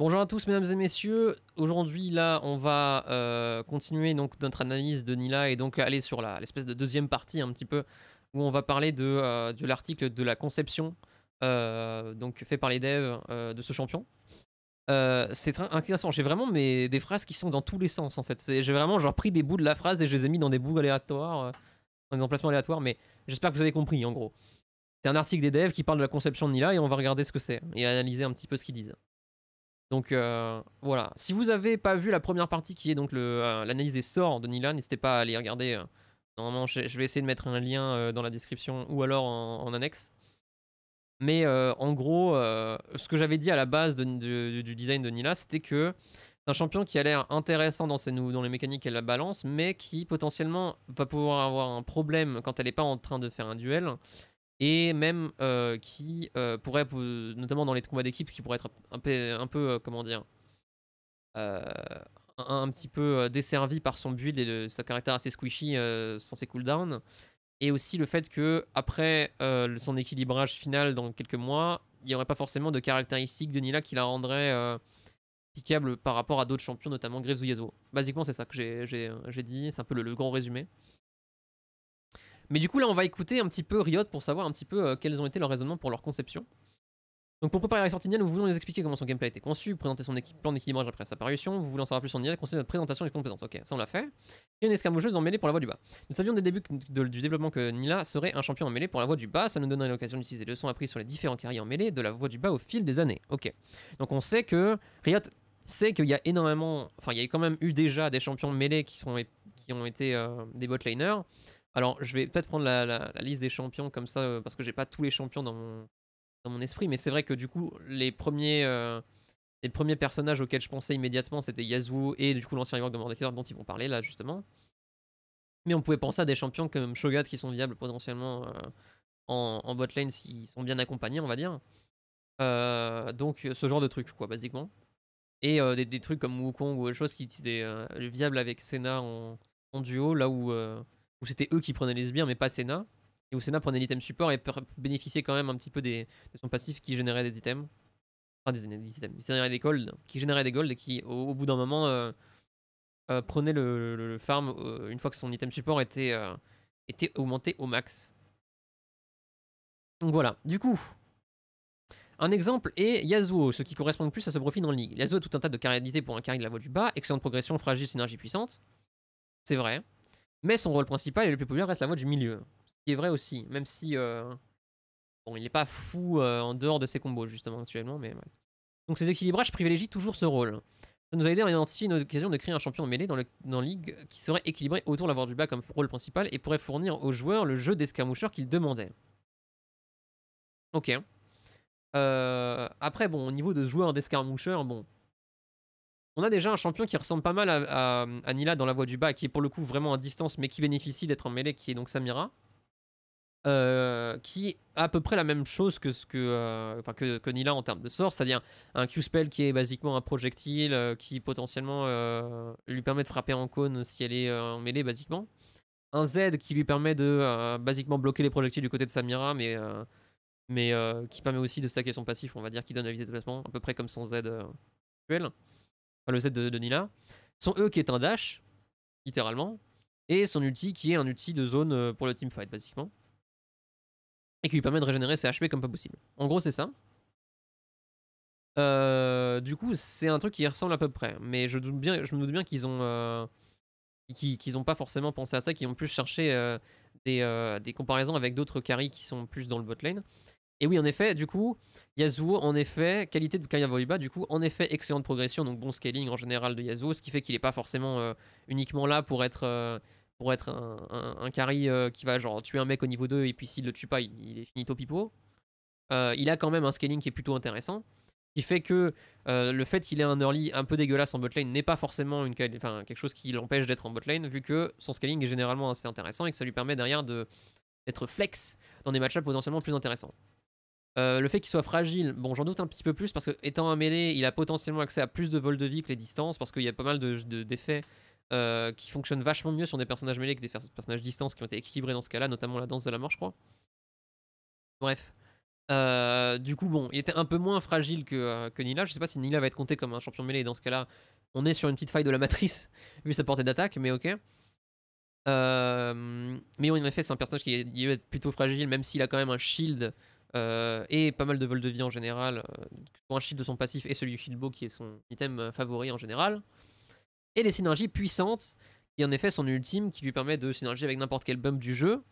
Bonjour à tous mesdames et messieurs, aujourd'hui là on va euh, continuer donc notre analyse de Nila et donc aller sur l'espèce de deuxième partie un petit peu où on va parler de, euh, l'article de la conception euh, donc fait par les devs de ce champion. c'est intéressant, j'ai vraiment des phrases qui sont dans tous les sens en fait, j'ai vraiment genre pris des bouts de la phrase et je les ai mis dans des bouts aléatoires, dans des emplacements aléatoires mais j'espère que vous avez compris en gros. C'est un article des devs qui parle de la conception de Nila et on va regarder ce que c'est et analyser un petit peu ce qu'ils disent. Donc euh, voilà, si vous avez pas vu la première partie qui est donc euh, l'analyse des sorts de Nila, n'hésitez pas à aller regarder. Euh. Normalement, je, vais essayer de mettre un lien dans la description ou alors en, annexe. Mais en gros, ce que j'avais dit à la base du design de Nila, c'était que c'est un champion qui a l'air intéressant dans, ses, dans les mécaniques et la balance, mais qui potentiellement va pouvoir avoir un problème quand elle n'est pas en train de faire un duel et même euh, qui euh, pourrait, notamment dans les combats d'équipe, qui pourrait être un peu, euh, comment dire, un, petit peu desservi par son build et sa caractère assez squishy sans ses cooldowns, et aussi le fait que après son équilibrage final dans quelques mois, il n'y aurait pas forcément de caractéristiques de Nila qui la rendrait applicable par rapport à d'autres champions, notamment Graves ou Yasuo. Basiquement, c'est ça que j'ai dit, c'est un peu le grand résumé. Mais du coup, là, on va écouter un petit peu Riot pour savoir un petit peu euh, quels ont été leurs raisonnements pour leur conception. Donc pour préparer la sortie de nous voulons nous expliquer comment son gameplay a été conçu, présenter son plan d'équilibrage après sa parution, vous voulez en savoir plus sur direct conseiller notre présentation et compétences. Ok, ça on l'a fait. Et une escamoucheuse en mêlée pour la voie du bas. Nous savions dès le début du développement que Nila serait un champion en mêlée pour la voie du bas, ça nous donnerait l'occasion d'utiliser les leçons apprises sur les différents carrières en mêlée de la voie du bas au fil des années. Ok. Donc on sait que Riot sait qu'il y a énormément, enfin il y a quand même eu déjà des champions mêlée qui, sont, qui ont été euh, des botlaners. Alors, je vais peut-être prendre la, liste des champions comme ça, euh, parce que j'ai pas tous les champions dans mon, esprit, mais c'est vrai que du coup, les premiers, euh, les premiers personnages auxquels je pensais immédiatement, c'était Yasuo et du coup l'ancien rework de Mordekaiser dont ils vont parler là, justement. Mais on pouvait penser à des champions comme Shogat qui sont viables potentiellement euh, en, en s'ils sont bien accompagnés, on va dire. donc, ce genre de trucs, quoi, basiquement. Et des, trucs comme Wukong ou autre chose qui étaient viables avec Senna en duo, là où c'était eux qui prenaient les biens mais pas Senna. Et où Senna prenait l'item support et bénéficiait quand même un petit peu des, de son passif qui générait des items. Enfin des, items, qui générait des golds, qui des et qui au, bout d'un moment euh, euh, prenait le, farm euh, une fois que son item support était, était augmenté au max. Donc voilà, du coup, un exemple est Yasuo, ce qui correspond plus à ce profil dans le league. Yasuo a tout un tas de caractéristiques pour un carry de la voie du bas, excellente progression, fragile, synergie puissante. C'est vrai. Mais son rôle principal et le plus populaire reste la voix du milieu. Ce qui est vrai aussi, même si. Euh, bon, il n'est pas fou euh, en dehors de ses combos, justement, actuellement, mais. Donc ces équilibrages privilégient toujours ce rôle. Ça nous a aidé à identifier une occasion de créer un champion mêlé dans, le, dans ligue qui serait équilibré autour de la voix du bas comme rôle principal et pourrait fournir aux joueurs le jeu d'escarmoucheur qu'ils demandaient. Ok. Euh, après, bon, au niveau de joueurs d'escarmoucheur, bon on a déjà un champion qui ressemble pas mal à, Nila dans la voie du bas, qui est pour le coup vraiment à distance, mais qui bénéficie d'être en mêlée, qui est donc Samira. Euh, qui a à peu près la même chose que ce euh, que, que, Nila en termes de sort, c'est-à-dire un Q-spell qui est basiquement un projectile euh, qui potentiellement lui permet de frapper en cône si elle est en mêlée, basiquement. Un Z qui lui permet de basiquement bloquer les projectiles du côté de Samira, mais, mais qui permet aussi de stacker son passif, on va dire, qui donne la visée de déplacement, à peu près comme son Z actuel enfin le set de, Nila, son E qui est un dash, littéralement, et son ulti qui est un ulti de zone euh, pour le teamfight, basiquement. Et qui lui permet de régénérer ses HP comme pas possible. En gros, c'est ça. Euh, du coup, c'est un truc qui ressemble à peu près. Mais je, doute bien, je me doute bien qu'ils ont, euh, pas forcément pensé à ça, qu'ils ont plus cherché des, comparaisons avec d'autres carries qui sont plus dans le bot lane. Et oui, en effet, du coup, Yasuo, en effet, qualité de Kaya Voiba, du coup, en effet, excellente progression, donc bon scaling en général de Yasuo, ce qui fait qu'il n'est pas forcément euh, uniquement là pour être, euh, pour être un, un, carry euh, qui va genre tuer un mec au niveau 2 et puis s'il le tue pas, il, est finito pipo. il a quand même un scaling qui est plutôt intéressant, qui fait que le fait qu'il ait un early un peu dégueulasse en botlane n'est pas forcément une, enfin, quelque chose qui l'empêche d'être en botlane, vu que son scaling est généralement assez intéressant et que ça lui permet derrière de, d'être flex dans des matchups potentiellement plus intéressants. Euh, le fait qu'il soit fragile, bon, j'en doute un petit peu plus parce que étant un mêlé, il a potentiellement accès à plus de vol de vie que les distances parce qu'il y a pas mal d'effets de, euh, qui fonctionnent vachement mieux sur des personnages mêlés que des personnages distances qui ont été équilibrés dans ce cas-là, notamment la danse de la mort, je crois. Bref. Euh, du coup, bon, il était un peu moins fragile que, que Nila. Je sais pas si Nila va être compté comme un champion mêlé dans ce cas-là. On est sur une petite faille de la matrice vu sa portée d'attaque, mais ok. mais en effet, c'est un personnage qui va est plutôt fragile, même s'il a quand même un shield euh, et pas mal de vols de vie en général, euh, pour un shield de son passif et celui du bow qui est son item euh, favori en général. Et les synergies puissantes, qui en effet son ultime, qui lui permet de synergier avec n'importe quel bump du jeu,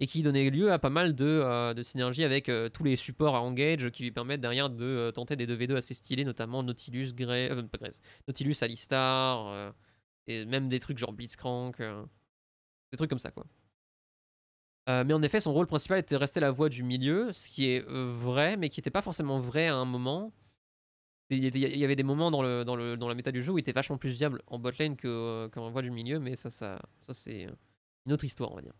et qui donnait lieu à pas mal de, synergies avec tous les supports à engage qui lui permettent derrière de tenter des 2v2 assez stylés, notamment Nautilus, Grey, pas Nautilus Alistar, et même des trucs genre Blitzcrank, des trucs comme ça quoi. Euh, mais en effet, son rôle principal était de rester la voix du milieu, ce qui est euh, vrai, mais qui n'était pas forcément vrai à un moment. Il y avait des moments dans, le, le, dans la méta du jeu où il était vachement plus viable en botlane euh, qu'en voix du milieu, mais ça, ça, ça c'est une autre histoire, on va dire.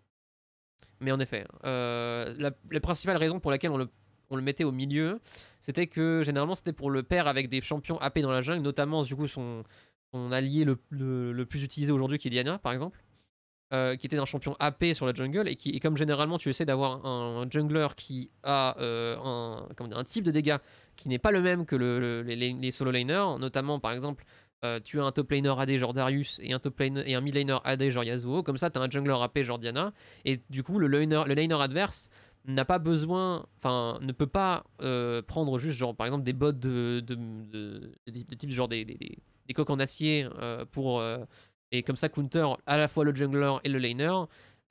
Mais en effet, la, principale raison pour laquelle on le, le mettait au milieu, c'était que généralement c'était pour le pair avec des champions AP dans la jungle, notamment du coup son, allié le, le plus utilisé aujourd'hui qui est Diana, par exemple. Euh, qui était un champion AP sur la jungle et qui comme généralement tu essaies d'avoir un, jungler qui a euh, un, comment un type de dégâts qui n'est pas le même que le, les, solo laners, notamment par exemple euh, tu as un top laner AD genre Darius et un top laner, et un mid laner AD genre Yasuo, comme ça tu as un jungler AP genre Diana et du coup le laner, le laner adverse n'a pas besoin, enfin ne peut pas prendre juste genre par exemple des bots de, de, de, type genre des, des, des, coques en acier pour et comme ça, counter à la fois le jungler et le laner.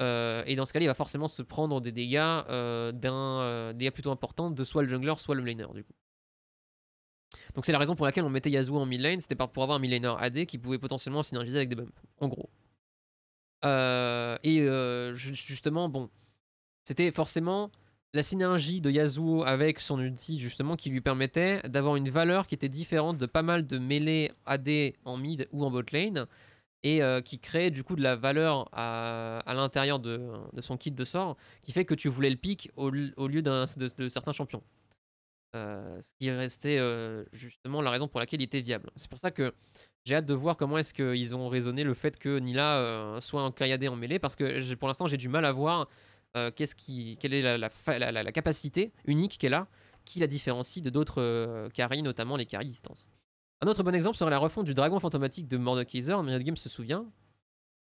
Euh, et dans ce cas-là, il va forcément se prendre des dégâts euh, d'un euh, dégâts plutôt important, de soit le jungler, soit le laner du coup. Donc c'est la raison pour laquelle on mettait Yasuo en mid lane, c'était pour avoir un mid laner AD qui pouvait potentiellement synergiser avec des bumps, en gros. et justement, bon, c'était forcément la synergie de Yasuo avec son ulti justement qui lui permettait d'avoir une valeur qui était différente de pas mal de mêlés AD en mid ou en bot lane et euh, qui crée du coup de la valeur à, l'intérieur de, son kit de sort, qui fait que tu voulais le pick au, lieu de, certains champions. Euh, ce qui restait euh, justement la raison pour laquelle il était viable. C'est pour ça que j'ai hâte de voir comment est-ce qu'ils ont raisonné le fait que Nila soit un en mêlée, parce que pour l'instant j'ai du mal à voir qu'est-ce quelle est la, capacité unique qu'elle a qui la différencie de d'autres Caries, notamment les Caries distance. Un autre bon exemple serait la refonte du dragon fantomatique de Mordekaiser, Myriad Games se souvient.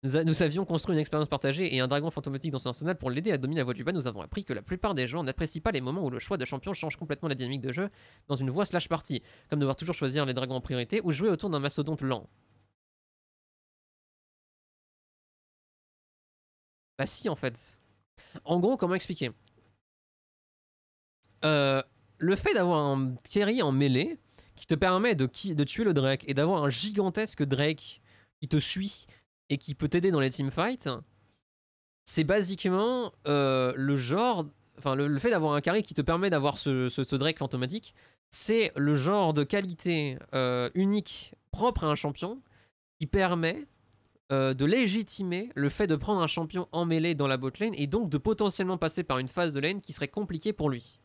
Nous, avions construit une expérience partagée et un dragon fantomatique dans son arsenal pour l'aider à dominer la voie du bas. Nous avons appris que la plupart des gens n'apprécient pas les moments où le choix de champion change complètement la dynamique de jeu dans une voie slash partie, comme devoir toujours choisir les dragons en priorité ou jouer autour d'un mastodonte lent. Bah si en fait. En gros, comment expliquer euh, Le fait d'avoir un Kerry en mêlée, qui te permet de, tuer le Drake et d'avoir un gigantesque Drake qui te suit et qui peut t'aider dans les teamfights, c'est basiquement euh, le genre. Enfin, le, fait d'avoir un carré qui te permet d'avoir ce, Drake fantomatique, c'est le genre de qualité euh, unique propre à un champion qui permet euh, de légitimer le fait de prendre un champion en mêlée dans la botlane et donc de potentiellement passer par une phase de lane qui serait compliquée pour lui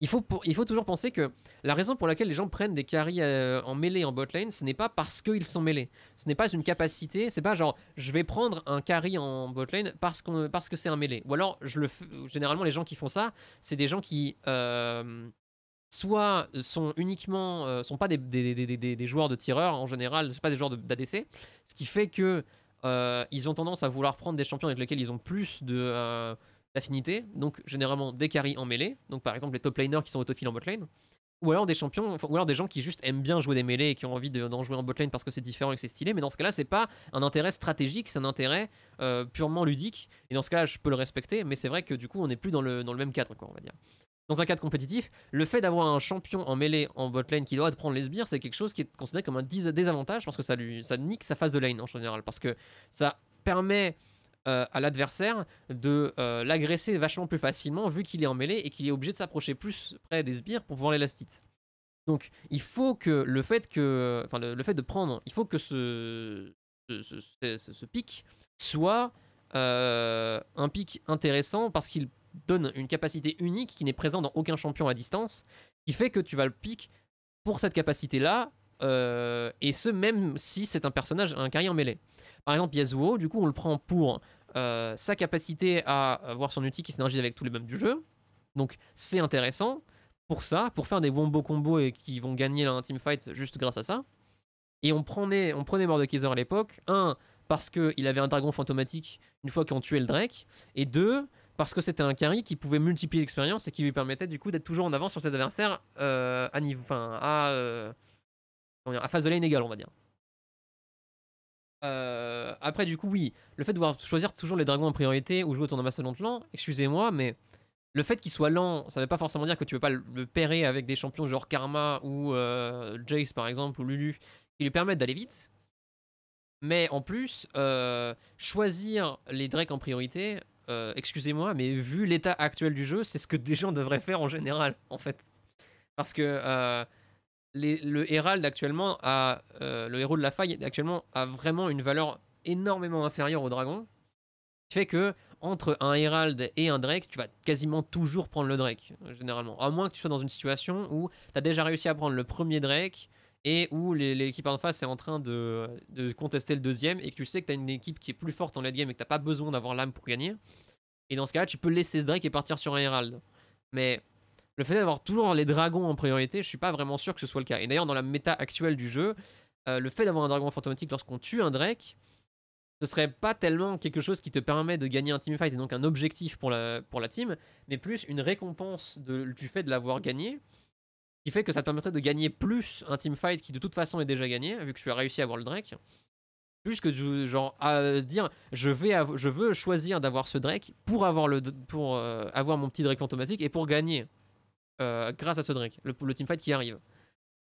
il faut, pour, il faut toujours penser que la raison pour laquelle les gens prennent des carries euh, en mêlée en botlane, ce n'est pas parce qu'ils sont mêlés. Ce n'est pas une capacité, c'est pas genre je vais prendre un carry en botlane parce, qu'on parce que c'est un mêlé. Ou alors, je le généralement, les gens qui font ça, c'est des gens qui euh, soit sont uniquement. Euh, sont pas des, des, des, des, joueurs de tireurs en général, ce pas des joueurs d'ADC, ce qui fait que ils ont tendance à vouloir prendre des champions avec lesquels ils ont plus de l'affinité, donc généralement des carries en mêlée, donc par exemple les top laners qui sont autophiles en botlane, ou alors des champions, ou alors des gens qui juste aiment bien jouer des mêlées et qui ont envie d'en jouer en botlane parce que c'est différent et que c'est stylé, mais dans ce cas-là, c'est pas un intérêt stratégique, c'est un intérêt euh, purement ludique, et dans ce cas-là, je peux le respecter, mais c'est vrai que du coup, on n'est plus dans le, dans le même cadre, quoi, on va dire. Dans un cadre compétitif, le fait d'avoir un champion en mêlée en botlane qui doit prendre les sbires, c'est quelque chose qui est considéré comme un désavantage parce que ça, lui, ça nique sa phase de lane en général, parce que ça permet euh, à l'adversaire de euh, l'agresser vachement plus facilement vu qu'il est emmêlé et qu'il est obligé de s'approcher plus près des sbires pour pouvoir l'élastite. Donc il faut que le fait que, le, fait de prendre, il faut que ce, ce, pic soit euh, un pic intéressant parce qu'il donne une capacité unique qui n'est présente dans aucun champion à distance, qui fait que tu vas le pic pour cette capacité-là euh, et ce même si c'est un personnage un carry en mêlée. Par exemple, Yasuo, du coup, on le prend pour euh, sa capacité à avoir son outil qui s'énergise avec tous les mobs du jeu. Donc c'est intéressant pour ça, pour faire des wombo combos et qui vont gagner un teamfight juste grâce à ça. Et on prenait, on prenait Mordekaiser à l'époque, un, parce qu'il avait un dragon fantomatique une fois qu'on tuait le Drake, et deux, parce que c'était un carry qui pouvait multiplier l'expérience et qui lui permettait du coup d'être toujours en avance sur ses adversaires euh, à niveau, enfin à, à phase de lane on va dire. Euh, après, du coup, oui, le fait de devoir choisir toujours les dragons en priorité ou jouer tournoi mastodonte lent, excusez-moi, mais le fait qu'il soit lent, ça ne veut pas forcément dire que tu ne peux pas le pairer avec des champions genre Karma ou euh, Jace par exemple ou Lulu qui lui permettent d'aller vite. Mais en plus, euh, choisir les drakes en priorité, excusez-moi, mais vu l'état actuel du jeu, c'est ce que des gens devraient faire en général, en fait. Parce que le Hérald actuellement a, euh, le héros de la faille actuellement a vraiment une valeur énormément inférieure au dragon. Ce qui fait que entre un Hérald et un Drake, tu vas quasiment toujours prendre le Drake, généralement. À moins que tu sois dans une situation où tu as déjà réussi à prendre le premier Drake et où l'équipe en face est en train de, contester le deuxième et que tu sais que tu as une équipe qui est plus forte en late game et que tu pas besoin d'avoir l'âme pour gagner. Et dans ce cas-là, tu peux laisser ce Drake et partir sur un Hérald. Mais le fait d'avoir toujours les dragons en priorité, je suis pas vraiment sûr que ce soit le cas. Et d'ailleurs, dans la méta actuelle du jeu, euh, le fait d'avoir un dragon fantomatique lorsqu'on tue un Drake, ce serait pas tellement quelque chose qui te permet de gagner un team fight et donc un objectif pour la, pour la team, mais plus une récompense du fait de l'avoir gagné, qui fait que ça te permettrait de gagner plus un team fight qui de toute façon est déjà gagné, vu que tu as réussi à avoir le Drake, plus que de, genre à dire je, vais je veux choisir d'avoir ce Drake pour avoir, le, pour, euh, avoir mon petit Drake fantomatique et pour gagner euh, grâce à ce Drake, le, le teamfight qui arrive.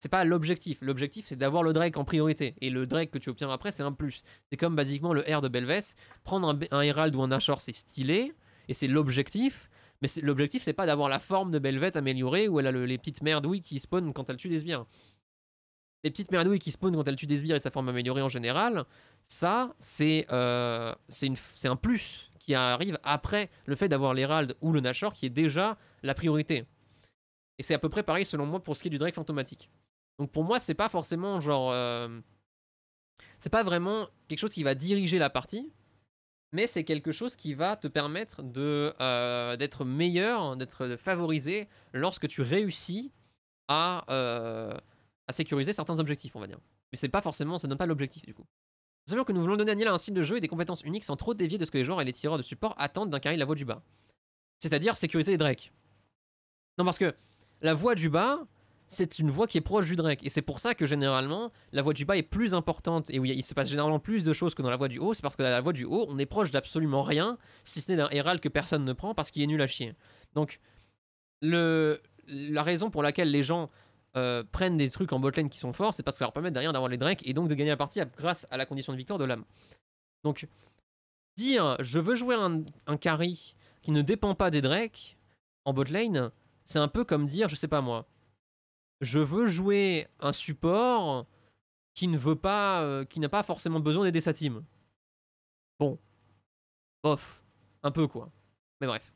C'est pas l'objectif. L'objectif, c'est d'avoir le Drake en priorité. Et le Drake que tu obtiens après, c'est un plus. C'est comme basiquement le R de Belvès, Prendre un, Herald ou un Nashor c'est stylé. Et c'est l'objectif. Mais l'objectif, c'est pas d'avoir la forme de Belvette améliorée où elle a les petites merdouilles qui spawnent quand elle tue des sbires. Les petites merdouilles qui spawnent quand elle tue des sbires et sa forme améliorée en général, ça, c'est euh, un plus qui arrive après le fait d'avoir l'Herald ou le Nashor qui est déjà la priorité. Et c'est à peu près pareil selon moi pour ce qui est du Drake fantomatique. Donc pour moi, c'est pas forcément genre. Euh, c'est pas vraiment quelque chose qui va diriger la partie, mais c'est quelque chose qui va te permettre de euh, d'être meilleur, d'être favorisé lorsque tu réussis à, euh, à sécuriser certains objectifs, on va dire. Mais c'est pas forcément, ça donne pas l'objectif du coup. que nous voulons donner à Niel un style de jeu et des compétences uniques sans trop dévier de ce que les joueurs et les tireurs de support attendent d'un carré la voie du bas. C'est-à-dire sécuriser les Drakes. Non parce que la voix du bas, c'est une voix qui est proche du Drake. Et c'est pour ça que généralement, la voix du bas est plus importante et où il se passe généralement plus de choses que dans la voix du haut. C'est parce que dans la voix du haut, on est proche d'absolument rien, si ce n'est d'un Hérald que personne ne prend parce qu'il est nul à chier. Donc, la raison pour laquelle les gens euh, prennent des trucs en botlane qui sont forts, c'est parce que ça leur permet derrière d'avoir les Drakes et donc de gagner la partie grâce à la condition de victoire de l'âme. Donc, dire je veux jouer un, un carry qui ne dépend pas des Drakes en botlane c'est un peu comme dire, je sais pas moi, je veux jouer un support qui ne veut pas, euh, qui n'a pas forcément besoin d'aider sa team. Bon, bof, un peu quoi. Mais bref.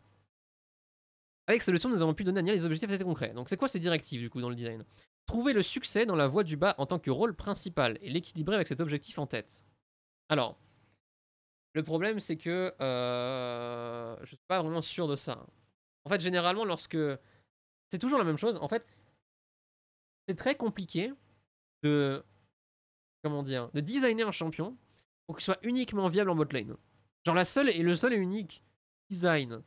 Avec solution, nous avons pu donner à Nia les objectifs assez concrets. Donc c'est quoi ces directives du coup dans le design Trouver le succès dans la voie du bas en tant que rôle principal et l'équilibrer avec cet objectif en tête. Alors, le problème c'est que euh, je suis pas vraiment sûr de ça. En fait, généralement, lorsque c'est toujours la même chose. En fait, c'est très compliqué de. Comment dire De designer un champion pour qu'il soit uniquement viable en botlane. Genre, la seule et le seul et unique design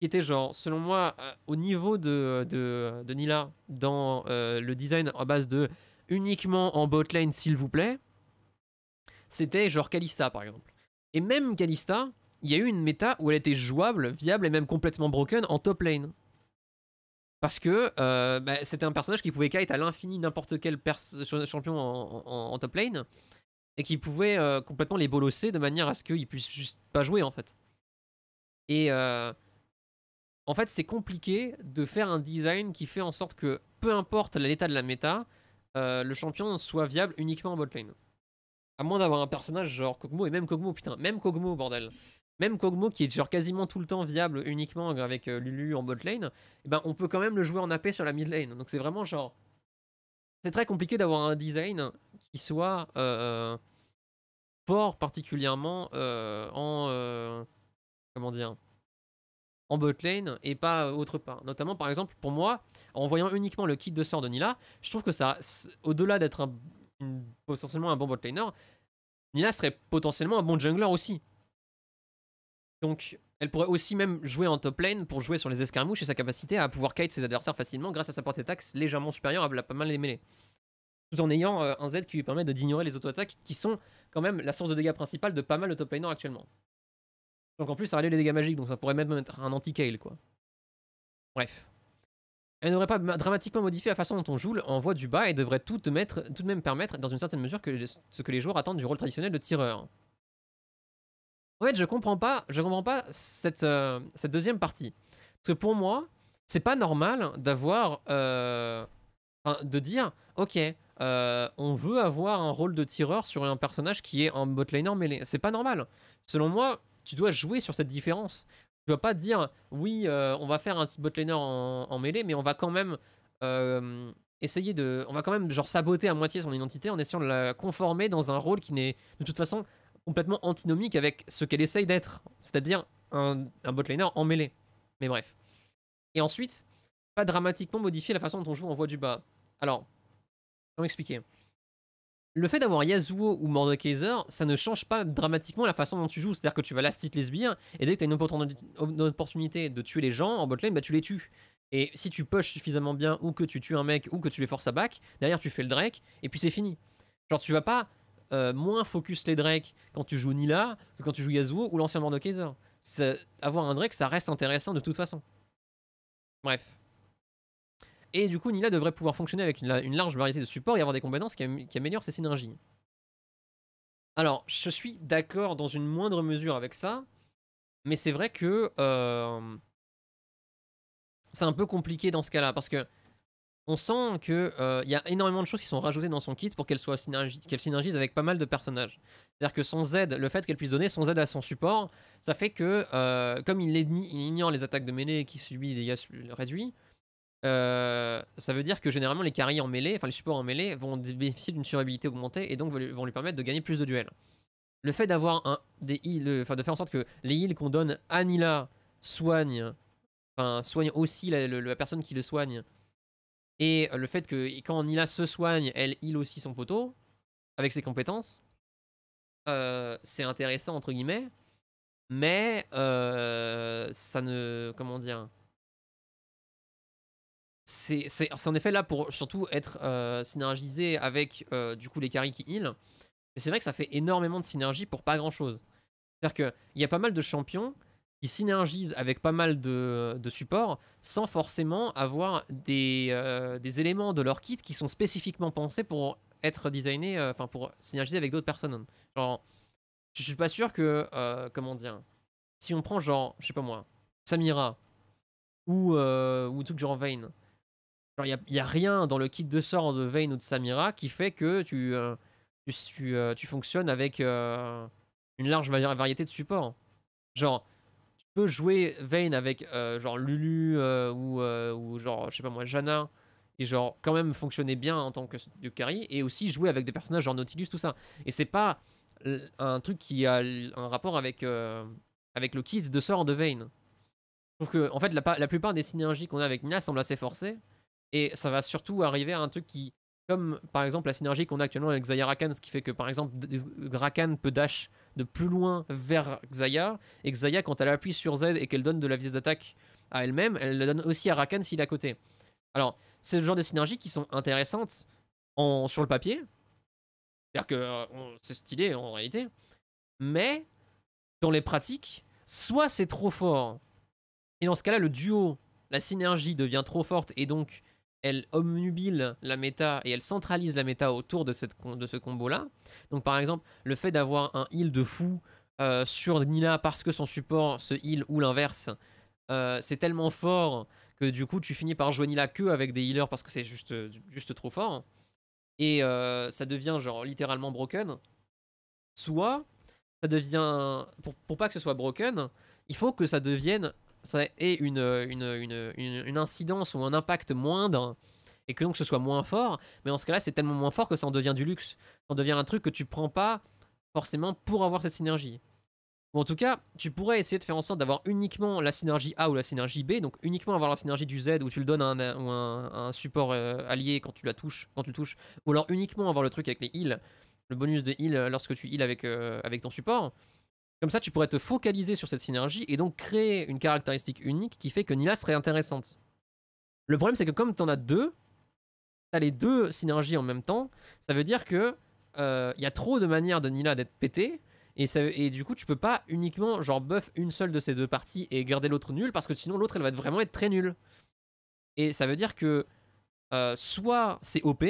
qui était, genre, selon moi, euh, au niveau de, de, Nila dans euh, le design à base de uniquement en botlane, s'il vous plaît, c'était genre Kalista, par exemple. Et même Kalista, il y a eu une méta où elle était jouable, viable et même complètement broken en top lane. Parce que euh, bah, c'était un personnage qui pouvait kite à l'infini n'importe quel champion en, top lane et qui pouvait euh, complètement les bolosser de manière à ce qu'ils puissent juste pas jouer en fait. Et euh, en fait, c'est compliqué de faire un design qui fait en sorte que peu importe l'état de la méta, le champion soit viable uniquement en bot lane. À moins d'avoir un personnage genre Kog'Maw et même Kog'Maw, putain, même Kog'Maw, bordel même Kogmo qui est genre quasiment tout le temps viable uniquement avec euh, Lulu en bot lane, eh ben on peut quand même le jouer en AP sur la mid lane. Donc c'est vraiment genre c'est très compliqué d'avoir un design qui soit euh, euh, fort particulièrement en botlane comment dire en bot lane et pas autre part. Notamment par exemple pour moi en voyant uniquement le kit de sort de Nila, je trouve que ça au-delà d'être potentiellement un bon bot Nila serait potentiellement un bon jungler aussi donc, elle pourrait aussi même jouer en top lane pour jouer sur les escarmouches et sa capacité à pouvoir kite ses adversaires facilement grâce à sa portée d'attaque légèrement supérieure à la pas mal les mêlées. Tout en ayant euh, un Z qui lui permet d'ignorer les auto-attaques qui sont quand même la source de dégâts principale de pas mal de top laners actuellement. Donc en plus, ça réduit les dégâts magiques, donc ça pourrait même être un anti-kale quoi. Bref. Elle n'aurait pas dramatiquement modifié la façon dont on joue en voie du bas et devrait tout, de même permettre, dans une certaine mesure, ce que les joueurs attendent du rôle traditionnel de tireur. En fait, je comprends pas, je comprends pas cette, euh, cette deuxième partie. Parce que pour moi, c'est pas normal d'avoir. Euh, de dire, ok, euh, on veut avoir un rôle de tireur sur un personnage qui est en botlaner mêlée. C'est pas normal. Selon moi, tu dois jouer sur cette différence. Tu dois pas dire, oui, on va faire un botlaner en, en mêlée, mais on va quand même essayer de. On va quand même genre saboter à moitié son identité en essayant de la conformer dans un rôle qui n'est de toute façon complètement antinomique avec ce qu'elle essaye d'être, c'est-à-dire un, un en mêlée, Mais bref. Et ensuite, pas dramatiquement modifier la façon dont on joue en voie du bas. Alors, comment expliquer Le fait d'avoir Yasuo ou Mordekaiser, ça ne change pas dramatiquement la façon dont tu joues. C'est-à-dire que tu vas lastit les sbires, et dès que tu as une, opportunité de tuer les gens en botlane, bah tu les tues. Et si tu push suffisamment bien, ou que tu tues un mec, ou que tu les forces à back, derrière tu fais le Drake, et puis c'est fini. Genre tu vas pas euh, moins focus les Drake quand tu joues Nila que quand tu joues Yasuo ou l'ancien Mordekaiser. Avoir un Drake, ça reste intéressant de toute façon. Bref. Et du coup, Nila devrait pouvoir fonctionner avec une, large variété de supports et avoir des compétences qui, améliorent ses synergies. Alors, je suis d'accord dans une moindre mesure avec ça, mais c'est vrai que euh, c'est un peu compliqué dans ce cas-là, parce que on sent qu'il euh, y a énormément de choses qui sont rajoutées dans son kit pour qu'elle synergique, qu'elle synergise avec pas mal de personnages. C'est-à-dire que son Z, le fait qu'elle puisse donner son Z à son support, ça fait que, euh, comme il, ignore les attaques de mêlée qui subissent subit des dégâts réduits, euh, ça veut dire que généralement les carrières en mêlée, enfin les supports en mêlée, vont bénéficier d'une survivabilité augmentée et donc vont lui permettre de gagner plus de duels. Le fait d'avoir un des enfin de faire en sorte que les heals qu'on donne à Nila soignent, enfin soignent aussi la personne qui le soigne, et le fait que quand Nila se soigne, elle heal aussi son poteau, avec ses compétences, euh, c'est intéressant entre guillemets, mais euh, ça ne... comment dire c'est en effet là pour surtout être euh, synergisé avec du coup les caries qui heal, mais c'est vrai que ça fait énormément de synergie pour pas grand chose. C'est-à-dire qu'il y a pas mal de champions qui synergisent avec pas mal de, de supports sans forcément avoir des, euh, des, éléments de leur kit qui sont spécifiquement pensés pour être designés, euh, enfin pour synergiser avec d'autres personnes. Genre, je suis pas sûr que, euh, comment dire, si on prend genre, je sais pas moi, Samira ou, ou genre Vayne, genre il n'y a, rien dans le kit de sort de Vayne ou de Samira qui fait que tu, tu, tu, tu fonctionnes avec une large variété de supports. Genre, jouer Vayne avec euh, genre Lulu euh, ou, euh, ou, genre, je sais pas moi, Jana, et genre quand même fonctionner bien en tant que du carry, et aussi jouer avec des personnages genre Nautilus, tout ça. Et c'est pas un truc qui a un rapport avec, avec le kit de sort de Vayne. Je trouve que, en fait, la, plupart des synergies qu'on a avec Nina semblent assez forcées, et ça va surtout arriver à un truc qui comme par exemple la synergie qu'on a actuellement avec Xayah Rakan, ce qui fait que par exemple Rakan peut dash de plus loin vers Xayah, et Xayah quand elle appuie sur Z et qu'elle donne de la vitesse d'attaque à elle-même, elle la donne aussi à Rakan s'il est à côté. Alors, c'est le genre de synergies qui sont intéressantes en, sur le papier, c'est-à-dire que euh, c'est stylé en réalité, mais dans les pratiques, soit c'est trop fort, et dans ce cas-là, le duo, la synergie devient trop forte et donc elle omnubile la méta et elle centralise la méta autour de, cette, de ce combo-là. Donc par exemple, le fait d'avoir un heal de fou euh, sur Nila parce que son support se heal ou l'inverse, euh, c'est tellement fort que du coup tu finis par jouer Nila que avec des healers parce que c'est juste, juste trop fort. Et euh, ça devient genre littéralement broken. Soit ça devient... pour pas que ce soit broken, il faut que ça devienne ça ait euh, euh, une, incidence ou un impact moindre et que donc ce soit moins fort. Mais en ce cas-là, c'est tellement moins fort que ça en devient du luxe. Ça en devient un truc que tu prends pas forcément pour avoir cette synergie. Ou en tout cas, tu pourrais essayer de faire en sorte d'avoir uniquement la synergie A ou la synergie B, donc uniquement avoir la synergie du Z où tu le donnes à un, support euh, allié quand tu la touches, quand tu le touches, ou alors uniquement avoir le truc avec les heals, le bonus de heal lorsque tu heals avec, avec ton support. Comme ça, tu pourrais te focaliser sur cette synergie et donc créer une caractéristique unique qui fait que Nila serait intéressante. Le problème, c'est que comme tu en as deux, t'as les deux synergies en même temps, ça veut dire que il euh, y a trop de manières de Nila d'être pété. Et, du coup, tu peux pas uniquement genre buff une seule de ces deux parties et garder l'autre nulle parce que sinon l'autre elle va vraiment être très nulle. Et ça veut dire que euh, soit c'est OP,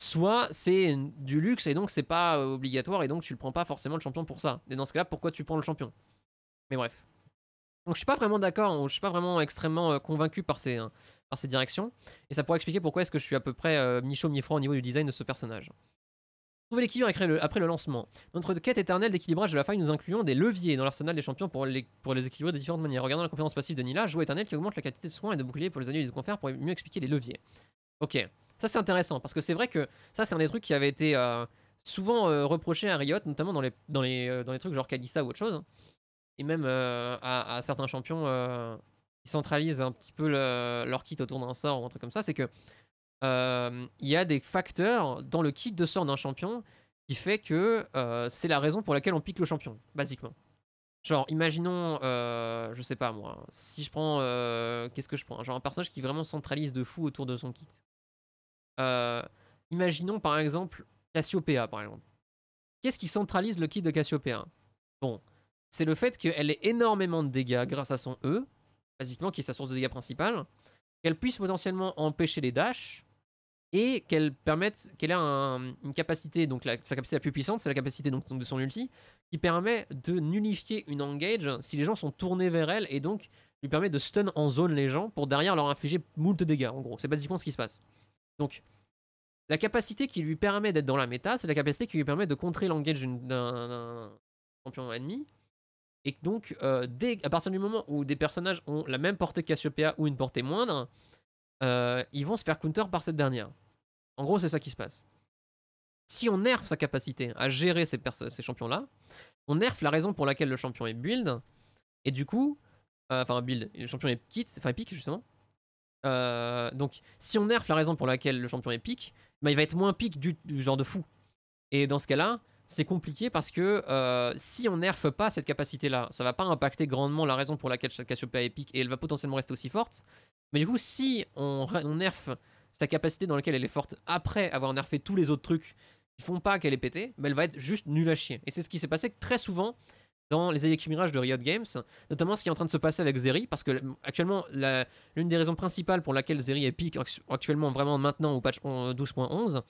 soit c'est du luxe et donc c'est pas euh, obligatoire et donc tu le prends pas forcément le champion pour ça. Et dans ce cas-là, pourquoi tu prends le champion Mais bref. Donc je suis pas vraiment d'accord, hein. je suis pas vraiment extrêmement euh, convaincu hein, par ces, directions. Et ça pourrait expliquer pourquoi est-ce que je suis à peu près mi euh, chaud mi froid au niveau du design de ce personnage. Trouver l'équilibre après le, après le lancement. Notre quête éternelle d'équilibrage de la faille nous incluons des leviers dans l'arsenal des champions pour les, pour les équilibrer de différentes manières. Regardons la compétence passive de Nila, joue éternelle qui augmente la qualité de soins et de boucliers pour les années de confères pour mieux expliquer les leviers. Ok. Ça, c'est intéressant parce que c'est vrai que ça, c'est un des trucs qui avait été euh, souvent euh, reproché à Riot, notamment dans les, dans les, euh, dans les trucs genre Kalissa ou autre chose, hein. et même à, certains champions qui centralisent un petit peu leur kit autour d'un sort ou un truc comme ça. C'est que il y a des facteurs dans le kit de sort d'un champion qui fait que c'est la raison pour laquelle on pique le champion, basiquement. Genre, imaginons, je sais pas moi, si je prends, qu'est-ce que je prends Genre un personnage qui vraiment centralise de fou autour de son kit. Euh, imaginons par exemple Cassiopeia, par exemple. Qu'est-ce qui centralise le kit de Cassiopeia Bon, c'est le fait qu'elle ait énormément de dégâts grâce à son E, basiquement qui est sa source de dégâts principale, qu'elle puisse potentiellement empêcher les dashs, et qu'elle permette qu'elle ait une capacité donc sa capacité la plus puissante c'est la capacité donc, de son ulti qui permet de nullifier une engage si les gens sont tournés vers elle et donc lui permet de stun en zone les gens pour derrière leur infliger moult dégâts en gros c'est basiquement ce qui se passe donc, la capacité qui lui permet d'être dans la méta, c'est la capacité qui lui permet de contrer l'engage d'un champion ennemi. Et donc, euh, dès, à partir du moment où des personnages ont la même portée Cassiopeia ou une portée moindre, euh, ils vont se faire counter par cette dernière. En gros, c'est ça qui se passe. Si on nerf sa capacité à gérer ces, champions-là, on nerf la raison pour laquelle le champion est build, et du coup, euh, enfin build, le champion est kit, enfin pique justement, euh, donc, si on nerf la raison pour laquelle le champion est pique, bah, il va être moins pique du, genre de fou. Et dans ce cas-là, c'est compliqué parce que euh, si on nerf pas cette capacité-là, ça va pas impacter grandement la raison pour laquelle Cassiopeia est pique et elle va potentiellement rester aussi forte. Mais du coup, si on, on nerf sa capacité dans laquelle elle est forte après avoir nerfé tous les autres trucs qui font pas qu'elle est pétée, bah, elle va être juste nulle à chier. Et c'est ce qui s'est passé très souvent dans les mirages de Riot Games, notamment ce qui est en train de se passer avec Zeri, parce que mm, actuellement, l'une des raisons principales pour laquelle Zeri est pique actuellement, vraiment maintenant au patch 12.11, euh,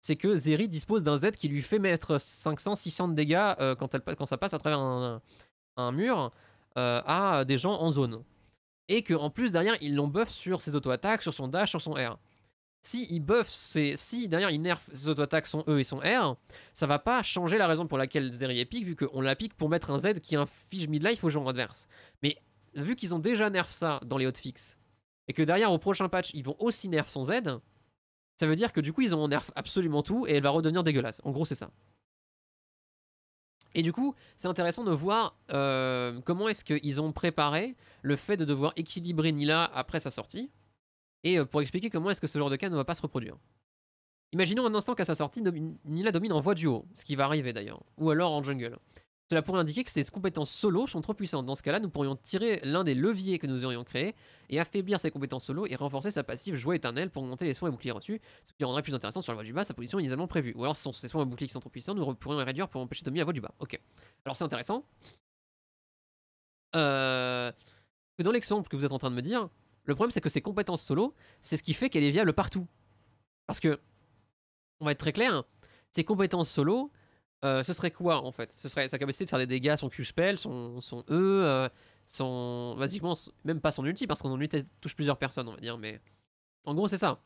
c'est que Zeri dispose d'un Z qui lui fait mettre 500-600 de dégâts euh, quand, elle, quand, ça passe à travers un, mur euh, à des gens en zone. Et que en plus, derrière, ils l'ont buff sur ses auto-attaques, sur son dash, sur son R. Si ils buffent, si derrière ils nerfent ses auto-attaques, son E et son R, ça va pas changer la raison pour laquelle Zeri est pique, vu qu'on la pique pour mettre un Z qui inflige midlife au genre adverse. Mais vu qu'ils ont déjà nerf ça dans les hotfix, et que derrière au prochain patch ils vont aussi nerf son Z, ça veut dire que du coup ils ont nerf absolument tout et elle va redevenir dégueulasse. En gros c'est ça. Et du coup, c'est intéressant de voir euh, comment est-ce qu'ils ont préparé le fait de devoir équilibrer Nila après sa sortie et euh, pour expliquer comment est-ce que ce genre de cas ne va pas se reproduire. Imaginons un instant qu'à sa sortie, Nila domine en voie du haut, ce qui va arriver d'ailleurs, ou alors en jungle. Cela pourrait indiquer que ses compétences solo sont trop puissantes. Dans ce cas-là, nous pourrions tirer l'un des leviers que nous aurions créés et affaiblir ses compétences solo et renforcer sa passive joie éternelle pour monter les soins et boucliers reçus, ce qui rendrait plus intéressant sur la voie du bas sa position initialement prévue. Ou alors, si ses soins et boucliers sont trop puissants, nous pourrions les réduire pour empêcher Tommy à voie du bas. Ok. Alors, c'est intéressant. Euh, dans l'exemple que vous êtes en train de me dire, le problème, c'est que ses compétences solo, c'est ce qui fait qu'elle est viable partout. Parce que, on va être très clair, ses compétences solo, euh, ce serait quoi en fait Ce serait sa capacité de faire des dégâts, son Q-spell, son, son E, euh, son. Basiquement, même pas son ulti, parce qu'on ulti touche plusieurs personnes, on va dire, mais. En gros, c'est ça.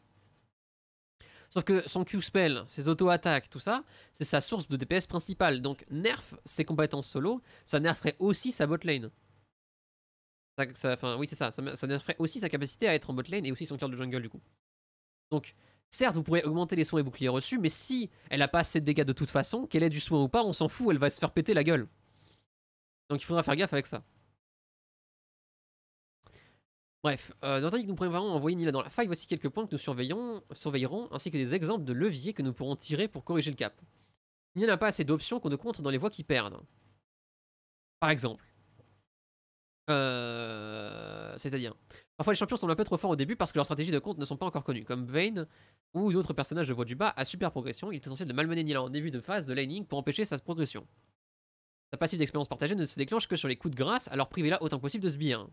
Sauf que son Q-spell, ses auto-attaques, tout ça, c'est sa source de DPS principale. Donc, nerf ses compétences solo, ça nerferait aussi sa bot lane ça, oui, c'est ça. Ça, ça aussi sa capacité à être en bot lane et aussi son cœur de jungle, du coup. Donc, certes, vous pourrez augmenter les soins et boucliers reçus, mais si elle n'a pas assez de dégâts de toute façon, qu'elle ait du soin ou pas, on s'en fout, elle va se faire péter la gueule. Donc, il faudra faire gaffe avec ça. Bref, euh, que nous préparons vraiment envoyer Nila dans la faille, voici quelques points que nous surveillerons, ainsi que des exemples de leviers que nous pourrons tirer pour corriger le cap. Nila n'a pas assez d'options qu'on ne compte dans les voies qui perdent. Par exemple. Euh, c'est-à-dire, parfois les champions semblent un peu trop forts au début parce que leurs stratégies de compte ne sont pas encore connues, comme Vayne ou d'autres personnages de voie du bas à super progression. Il est essentiel de malmener Nila en début de phase de laning pour empêcher sa progression. Sa passive d'expérience partagée ne se déclenche que sur les coups de grâce, alors privez-la autant possible de ce hein.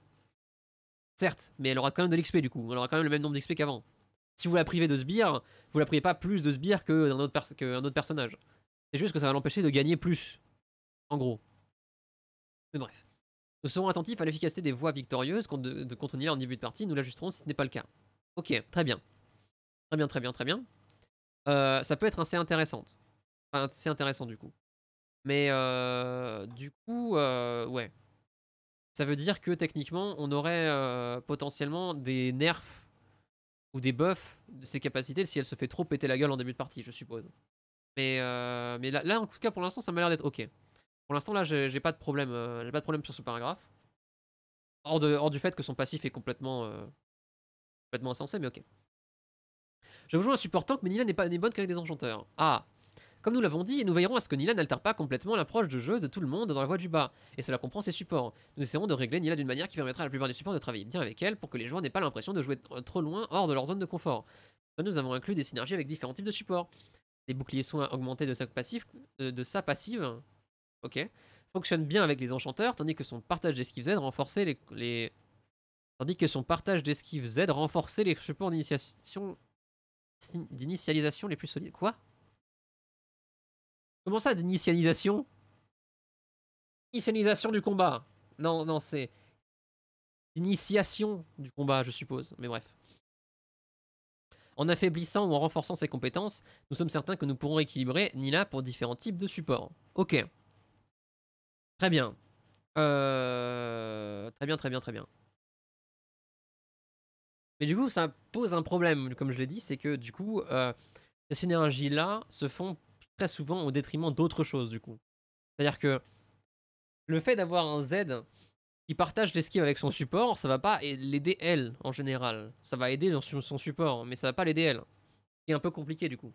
Certes, mais elle aura quand même de l'XP du coup, elle aura quand même le même nombre d'XP qu'avant. Si vous la privez de sbire, vous la privez pas plus de sbire qu'un autre, autre personnage. C'est juste que ça va l'empêcher de gagner plus. En gros. Mais bref. Nous serons attentifs à l'efficacité des voies victorieuses de, contenir en début de partie. Nous l'ajusterons si ce n'est pas le cas. Ok, très bien. Très bien, très bien, très bien. Euh, ça peut être assez intéressant. Enfin, c'est intéressant du coup. Mais euh, du coup, euh, ouais. Ça veut dire que techniquement, on aurait potentiellement des nerfs ou des buffs de ses capacités si elle se fait trop péter la gueule en début de partie, je suppose. Mais, mais là, là, en tout cas, pour l'instant, ça m'a l'air d'être ok. Pour l'instant, là, j'ai pas de problème. Euh, j'ai pas de problème sur ce paragraphe. Hors, du fait que son passif est complètement, euh, complètement insensé, mais ok. Je vous joue un support tank, mais Nila n'est pas bonne qu'avec des enchanteurs. Ah Comme nous l'avons dit, nous veillerons à ce que Nila n'altère pas complètement l'approche de jeu de tout le monde dans la voie du bas, et cela comprend ses supports. Nous essaierons de régler Nila d'une manière qui permettra à la plupart des supports de travailler bien avec elle pour que les joueurs n'aient pas l'impression de jouer euh, trop loin hors de leur zone de confort. Nous avons inclus des synergies avec différents types de supports. Des boucliers soins augmentés de sa passive, ok, fonctionne bien avec les enchanteurs, tandis que son partage d'esquive Z renforçait les, Tandis que son partage d'esquive Z renforçait les supports d'initiation d'initialisation les plus solides. Quoi Comment ça, d'initialisation Initialisation du combat. Non, non, c'est initiation du combat, je suppose. Mais bref. En affaiblissant ou en renforçant ses compétences, nous sommes certains que nous pourrons équilibrer Nila pour différents types de supports. Ok. Très bien. Euh, très bien, très bien, très bien. Mais du coup, ça pose un problème, comme je l'ai dit, c'est que du coup, euh, ces synergies-là se font très souvent au détriment d'autres choses, du coup. C'est-à-dire que le fait d'avoir un Z qui partage l'esquive avec son support, ça va pas l'aider elle, en général. Ça va aider son support, mais ça ne va pas l'aider elle. C'est un peu compliqué, du coup.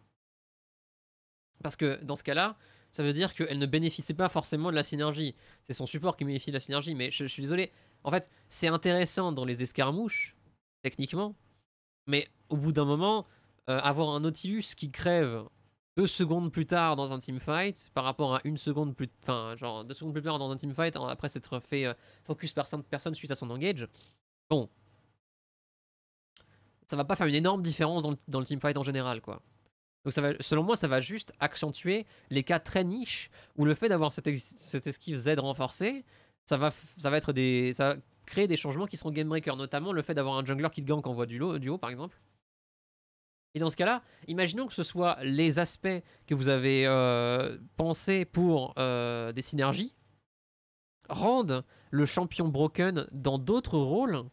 Parce que dans ce cas-là, ça veut dire qu'elle ne bénéficiait pas forcément de la synergie. C'est son support qui bénéficie de la synergie, mais je, suis désolé. En fait, c'est intéressant dans les escarmouches, techniquement, mais au bout d'un moment, euh, avoir un Nautilus qui crève deux secondes plus tard dans un teamfight par rapport à une seconde plus... Enfin, genre deux secondes plus tard dans un teamfight après s'être fait euh, focus par cinq personnes suite à son engage. Bon. Ça va pas faire une énorme différence dans le, dans le teamfight en général, quoi. Donc selon moi, ça va juste accentuer les cas très niches où le fait d'avoir cette, esquive Z renforcée, ça va, ça va être des, créer des changements qui seront game breakers, notamment le fait d'avoir un jungler qui te gank en voie du, du haut, par exemple. Et dans ce cas-là, imaginons que ce soit les aspects que vous avez euh, pensés pour euh, des synergies rendent le champion broken dans d'autres rôles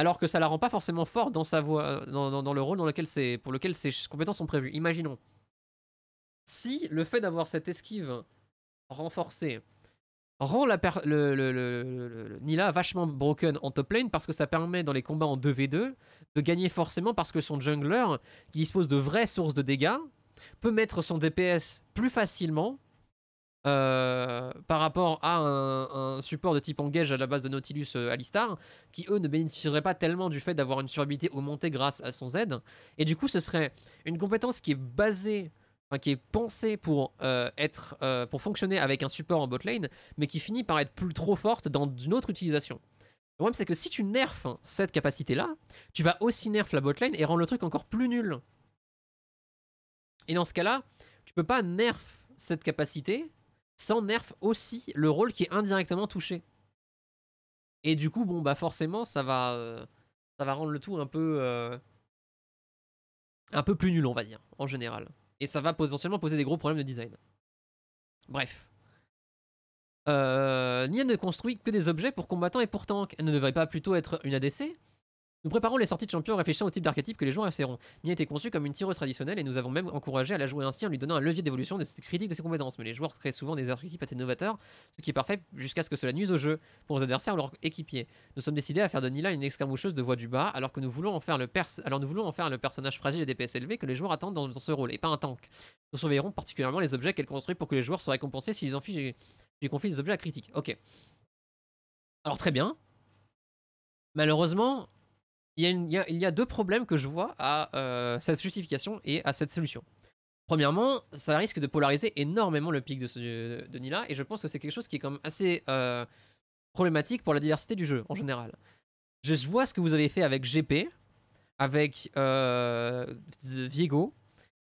alors que ça la rend pas forcément forte dans sa voix, euh, dans, le rôle dans lequel c'est, pour lequel ses compétences sont prévues. Imaginons, si le fait d'avoir cette esquive renforcée rend la le, le, Nila vachement broken en top lane parce que ça permet dans les combats en 2v2 de gagner forcément parce que son jungler, qui dispose de vraies sources de dégâts, peut mettre son DPS plus facilement euh, par rapport à un, support de type engage à la base de Nautilus à euh, Alistar, qui eux ne bénéficieraient pas tellement du fait d'avoir une survivabilité augmentée grâce à son Z. Et du coup, ce serait une compétence qui est basée, qui est pensée pour euh, pour fonctionner avec un support en botlane, mais qui finit par être plus trop forte dans une autre utilisation. Le problème, c'est que si tu nerfs cette capacité-là, tu vas aussi nerf la botlane et rendre le truc encore plus nul. Et dans ce cas-là, tu peux pas nerf cette capacité ça nerf aussi le rôle qui est indirectement touché. Et du coup, bon, bah forcément, ça va, euh, ça va rendre le tout un peu, euh, un peu plus nul, on va dire, en général. Et ça va potentiellement poser des gros problèmes de design. Bref. Euh, Nia ne construit que des objets pour combattants et pour tanks. Elle ne devrait pas plutôt être une ADC nous préparons les sorties de champions en réfléchissant au type d'archétype que les joueurs essaieront. a été conçue comme une tireuse traditionnelle et nous avons même encouragé à la jouer ainsi en lui donnant un levier d'évolution de cette critique de ses compétences. Mais les joueurs créent souvent des archétypes assez novateurs, ce qui est parfait jusqu'à ce que cela nuise au jeu, pour vos adversaires ou leurs équipiers. Nous sommes décidés à faire de Nila une escarmoucheuse de voix du bas, alors que nous voulons en faire le alors nous voulons en faire le personnage fragile et DPS élevé que les joueurs attendent dans, ce rôle, et pas un tank. Nous surveillerons particulièrement les objets qu'elle construit pour que les joueurs soient récompensés s'ils en fichent des objets à critique. Ok. Alors très bien. Malheureusement, il y, a deux problèmes que je vois à euh, cette justification et à cette solution. Premièrement, ça risque de polariser énormément le pic de, ce, de, Nila, et je pense que c'est quelque chose qui est quand même assez euh, problématique pour la diversité du jeu en général. Je vois ce que vous avez fait avec GP, avec euh, Viego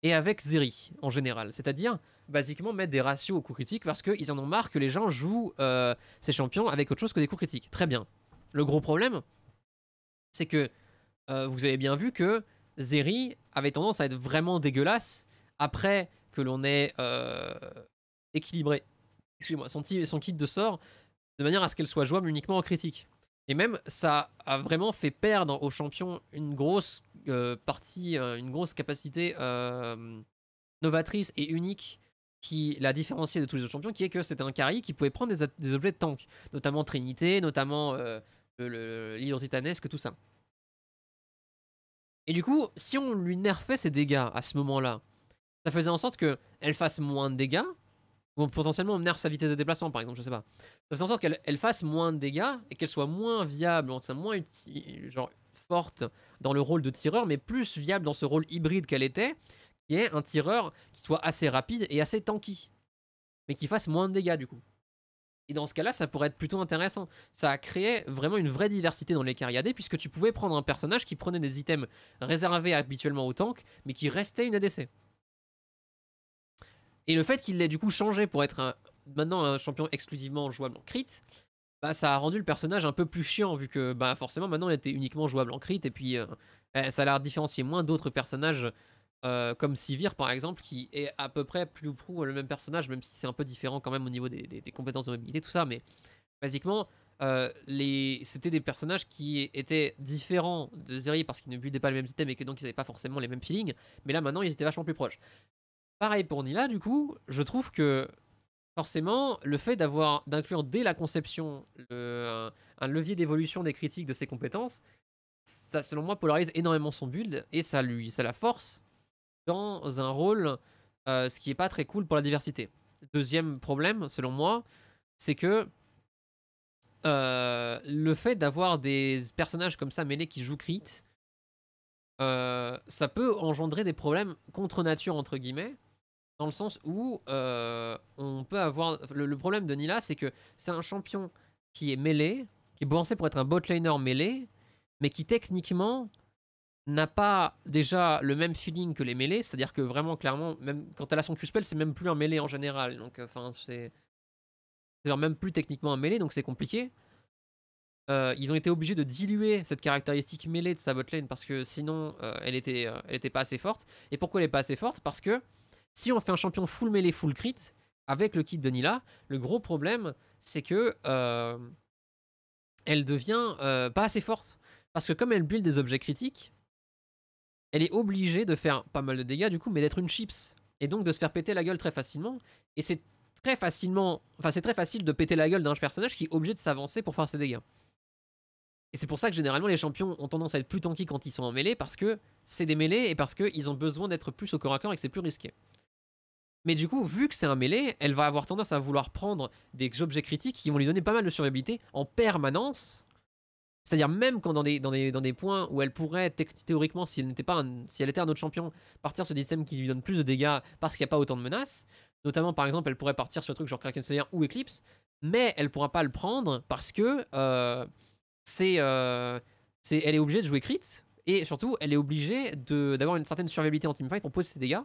et avec Zeri en général. C'est-à-dire, basiquement, mettre des ratios aux coups critiques parce qu'ils en ont marre que les gens jouent ces champions avec autre chose que des coups critiques. Très bien. Le gros problème, c'est que euh, vous avez bien vu que Zeri avait tendance à être vraiment dégueulasse après que l'on ait euh, équilibré son, kit de sort de manière à ce qu'elle soit jouable uniquement en critique. Et même, ça a vraiment fait perdre aux champions une grosse euh, partie, une grosse capacité novatrice et unique qui l'a différencié de tous les autres champions, qui est que c'était un carry qui pouvait prendre des, objets de tank, notamment Trinité, notamment euh, titanesque, tout ça. Et du coup, si on lui nerfait ses dégâts à ce moment-là, ça faisait en sorte qu'elle fasse moins de dégâts, ou potentiellement on nerf sa vitesse de déplacement par exemple, je sais pas. Ça faisait en sorte qu'elle fasse moins de dégâts et qu'elle soit moins viable, moins genre forte dans le rôle de tireur, mais plus viable dans ce rôle hybride qu'elle était, qui est un tireur qui soit assez rapide et assez tanky, mais qui fasse moins de dégâts du coup. Et dans ce cas-là, ça pourrait être plutôt intéressant. Ça a créé vraiment une vraie diversité dans les AD, puisque tu pouvais prendre un personnage qui prenait des items réservés habituellement au tank, mais qui restait une ADC. Et le fait qu'il l'ait du coup changé pour être maintenant un champion exclusivement jouable en crit, bah, ça a rendu le personnage un peu plus chiant, vu que bah, forcément maintenant il était uniquement jouable en crit, et puis euh, eh, ça l'a différencié moins d'autres personnages euh, comme Sivir par exemple, qui est à peu près plus ou prou le même personnage, même si c'est un peu différent quand même au niveau des, des, compétences de mobilité, tout ça, mais basiquement, euh, les... c'était des personnages qui étaient différents de Zeri parce qu'ils ne buildaient pas le même système et que donc ils n'avaient pas forcément les mêmes feelings, mais là maintenant ils étaient vachement plus proches. Pareil pour Nila, du coup, je trouve que forcément, le fait d'avoir d'inclure dès la conception le, un, levier d'évolution des critiques de ses compétences, ça selon moi polarise énormément son build et ça lui, ça la force dans un rôle, euh, ce qui est pas très cool pour la diversité. Deuxième problème, selon moi, c'est que euh, le fait d'avoir des personnages comme ça mêlés qui jouent crit, euh, ça peut engendrer des problèmes contre nature, entre guillemets, dans le sens où on peut avoir. Le, problème de Nila, c'est que c'est un champion qui est mêlé, qui est pensé pour être un bot mêlé, mais qui techniquement n'a pas déjà le même feeling que les mêlées, c'est-à-dire que vraiment clairement, même quand elle a son Q-spell, c'est même plus un mêlée en général. Donc euh, enfin c'est même plus techniquement un mêlée, donc c'est compliqué. Euh, ils ont été obligés de diluer cette caractéristique mêlée de sa botlane parce que sinon euh, elle, était, pas assez forte. Et pourquoi elle est pas assez forte Parce que si on fait un champion full mêlée, full crit, avec le kit de Nila, le gros problème c'est que elle devient pas assez forte. Parce que comme elle build des objets critiques, elle est obligée de faire pas mal de dégâts du coup, mais d'être une chips. Et donc de se faire péter la gueule très facilement. Et c'est très facilement, enfin c'est très facile de péter la gueule d'un personnage qui est obligé de s'avancer pour faire ses dégâts. Et c'est pour ça que généralement les champions ont tendance à être plus tanky quand ils sont en mêlée, parce que c'est des mêlées et parce qu'ils ont besoin d'être plus au corps à corps et que c'est plus risqué. Mais du coup, vu que c'est un mêlée, elle va avoir tendance à vouloir prendre des objets critiques qui vont lui donner pas mal de survivabilité en permanence, c'est-à-dire même quand dans des, dans des, points où elle pourrait théoriquement, si elle, n'était pas si elle était un autre champion, partir sur des systèmes qui lui donnent plus de dégâts parce qu'il n'y a pas autant de menaces, notamment par exemple elle pourrait partir sur un truc genre Kraken Slayer ou Eclipse, mais elle pourra pas le prendre parce que euh, c'est, euh, c'est, elle est obligée de jouer crit, et surtout elle est obligée de, d'avoir une certaine survivabilité en teamfight pour poser ses dégâts,